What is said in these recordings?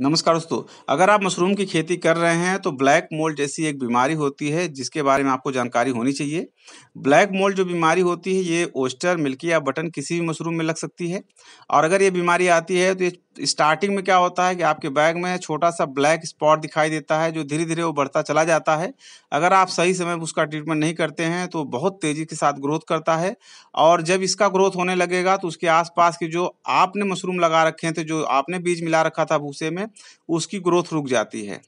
नमस्कार दोस्तों अगर आप मशरूम की खेती कर रहे हैं तो ब्लैक मोल्ड जैसी एक बीमारी होती है जिसके बारे में आपको जानकारी होनी चाहिए ब्लैक मोल्ड जो बीमारी होती है ये ओस्टर मिल्की या बटन किसी भी मशरूम में लग सकती है और अगर ये बीमारी आती है तो ये स्टार्टिंग में क्या होता है कि आपके बैग में छोटा सा ब्लैक स्पॉट दिखाई देता है जो धीरे धीरे वो बढ़ता चला जाता है अगर आप सही समय उसका ट्रीटमेंट नहीं करते हैं तो बहुत तेज़ी के साथ ग्रोथ करता है और जब इसका ग्रोथ होने लगेगा तो उसके आसपास के जो आपने मशरूम लगा रखे थे जो आपने बीज मिला रखा था भूसे में उसकी ग्रोथ रुक जाती है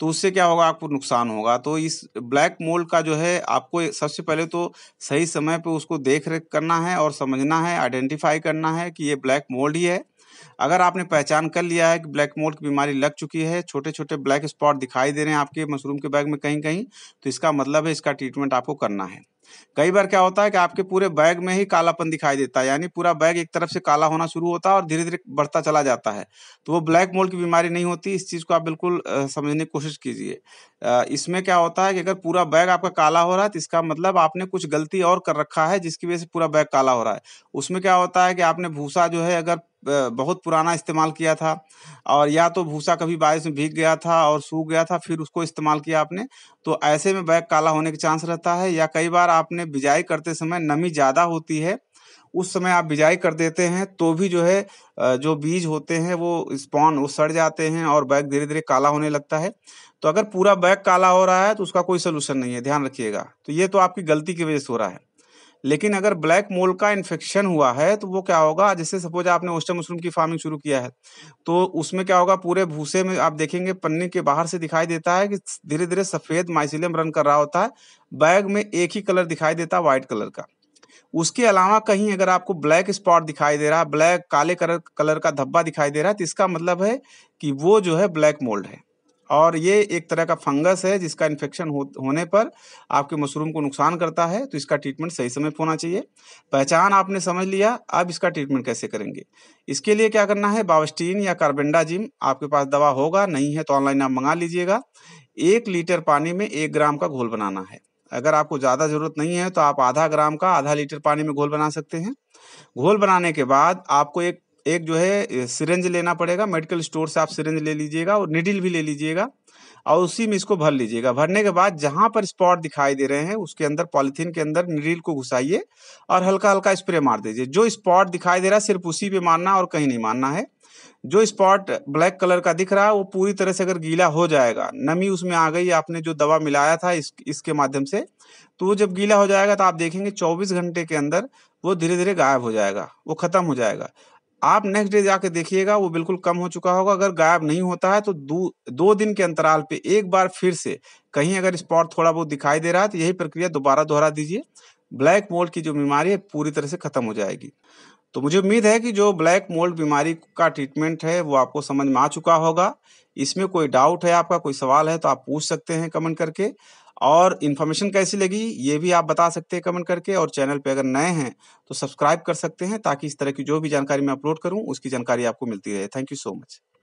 तो उससे क्या होगा आपको नुकसान होगा तो इस ब्लैक मोल्ड का जो है आपको सबसे पहले तो सही समय पे उसको देख रेख करना है और समझना है आइडेंटिफाई करना है कि ये ब्लैक मोल्ड ही है अगर आपने पहचान कर लिया है कि ब्लैक मोल्ड की बीमारी लग चुकी है छोटे छोटे ब्लैक स्पॉट दिखाई दे रहे हैं आपके मशरूम के बैग में कहीं कहीं तो इसका मतलब है इसका ट्रीटमेंट आपको करना है कई बार क्या होता है कि आपके पूरे बैग में ही कालापन दिखाई देता है यानी पूरा बैग एक तरफ से काला होना शुरू होता है और धीरे धीरे बढ़ता चला जाता है तो वो ब्लैक मोल्ड की बीमारी नहीं होती इस चीज़ को आप बिल्कुल समझने की कोशिश कीजिए इसमें क्या होता है कि अगर पूरा बैग आपका काला हो रहा है तो इसका मतलब आपने कुछ गलती और कर रखा है जिसकी वजह से पूरा बैग काला हो रहा है उसमें क्या होता है कि आपने भूसा जो है अगर बहुत पुराना इस्तेमाल किया था और या तो भूसा कभी बारिश में भीग गया था और सूख गया था फिर उसको इस्तेमाल किया आपने तो ऐसे में बैग काला होने के चांस रहता है या कई बार आपने बिजाई करते समय नमी ज़्यादा होती है उस समय आप बिजाई कर देते हैं तो भी जो है जो बीज होते हैं वो स्पॉन वो सड़ जाते हैं और बैग धीरे धीरे काला होने लगता है तो अगर पूरा बैग काला हो रहा है तो उसका कोई सोल्यूशन नहीं है ध्यान रखिएगा तो ये तो आपकी गलती की वजह से हो रहा है लेकिन अगर ब्लैक मोल का इन्फेक्शन हुआ है तो वो क्या होगा जैसे सपोज आपने ओस्टर मशरूम की फार्मिंग शुरू किया है तो उसमें क्या होगा पूरे भूसे में आप देखेंगे पन्ने के बाहर से दिखाई देता है कि धीरे धीरे सफेद माइसिलियम रन कर रहा होता है बैग में एक ही कलर दिखाई देता है व्हाइट कलर का उसके अलावा कहीं अगर आपको ब्लैक स्पॉट दिखाई दे रहा है ब्लैक काले कलर कलर का धब्बा दिखाई दे रहा है तो इसका मतलब है कि वो जो है ब्लैक मोल्ड है और ये एक तरह का फंगस है जिसका इन्फेक्शन हो, होने पर आपके मशरूम को नुकसान करता है तो इसका ट्रीटमेंट सही समय पर होना चाहिए पहचान आपने समझ लिया अब इसका ट्रीटमेंट कैसे करेंगे इसके लिए क्या करना है बावस्टीन या कार्बेंडाजिम आपके पास दवा होगा नहीं है तो ऑनलाइन आप मंगा लीजिएगा एक लीटर पानी में एक ग्राम का घोल बनाना है अगर आपको ज़्यादा ज़रूरत नहीं है तो आप आधा ग्राम का आधा लीटर पानी में घोल बना सकते हैं घोल बनाने के बाद आपको एक एक जो है सिरेंज लेना पड़ेगा मेडिकल स्टोर से आप सिरेंज ले लीजिएगा और निडिल भी ले लीजिएगा और उसी में इसको भर लीजिएगा भरने के बाद जहां पर स्पॉट दिखाई दे रहे हैं उसके अंदर पॉलिथीन के अंदर निडिल को घुसाइए और हल्का हल्का स्प्रे मार दीजिए जो स्पॉट दिखाई दे रहा है सिर्फ उसी पे मारना और कहीं नहीं मारना है जो स्पॉट ब्लैक कलर का दिख रहा है वो पूरी तरह से अगर गीला हो जाएगा नमी उसमें आ गई आपने जो दवा मिलाया था इस इसके माध्यम से तो वो जब गीला हो जाएगा तो आप देखेंगे 24 घंटे के अंदर वो धीरे धीरे गायब हो जाएगा वो खत्म हो जाएगा आप नेक्स्ट डे जाके देखिएगा वो बिल्कुल कम हो चुका होगा अगर गायब नहीं होता है तो दो दो दिन के अंतराल पे एक बार फिर से कहीं अगर स्पॉट थोड़ा बहुत दिखाई दे रहा है तो यही प्रक्रिया दोबारा दोहरा दीजिए ब्लैक मोल्ड की जो बीमारी है पूरी तरह से खत्म हो जाएगी तो मुझे उम्मीद है कि जो ब्लैक मोल्ड बीमारी का ट्रीटमेंट है वो आपको समझ में आ चुका होगा इसमें कोई डाउट है आपका कोई सवाल है तो आप पूछ सकते हैं कमेंट करके और इन्फॉर्मेशन कैसी लगी ये भी आप बता सकते हैं कमेंट करके और चैनल पे अगर नए हैं तो सब्सक्राइब कर सकते हैं ताकि इस तरह की जो भी जानकारी मैं अपलोड करूं उसकी जानकारी आपको मिलती रहे थैंक यू सो मच